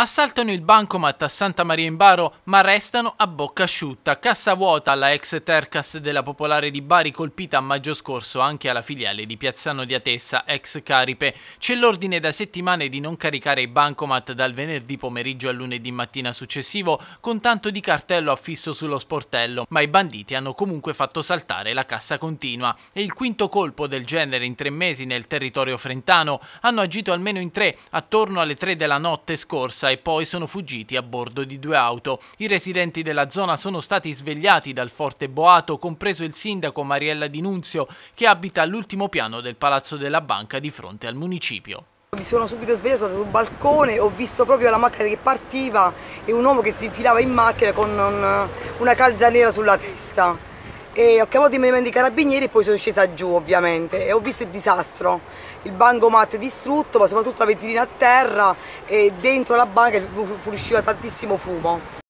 Assaltano il bancomat a Santa Maria in Baro, ma restano a bocca asciutta. Cassa vuota la ex Tercas della Popolare di Bari, colpita a maggio scorso anche alla filiale di Piazzano di Atessa, ex Caripe. C'è l'ordine da settimane di non caricare i bancomat dal venerdì pomeriggio al lunedì mattina successivo, con tanto di cartello affisso sullo sportello, ma i banditi hanno comunque fatto saltare la cassa continua. È il quinto colpo del genere in tre mesi nel territorio frentano. Hanno agito almeno in tre, attorno alle tre della notte scorsa e poi sono fuggiti a bordo di due auto. I residenti della zona sono stati svegliati dal forte boato, compreso il sindaco Mariella Di Nunzio, che abita all'ultimo piano del Palazzo della Banca di fronte al municipio. Mi sono subito svegliato, sono sul balcone, ho visto proprio la macchina che partiva e un uomo che si infilava in macchina con una calza nera sulla testa e ho chiamato i membri dei carabinieri e poi sono scesa giù ovviamente e ho visto il disastro, il bancomat distrutto ma soprattutto la vetrina a terra e dentro la banca usciva tantissimo fumo.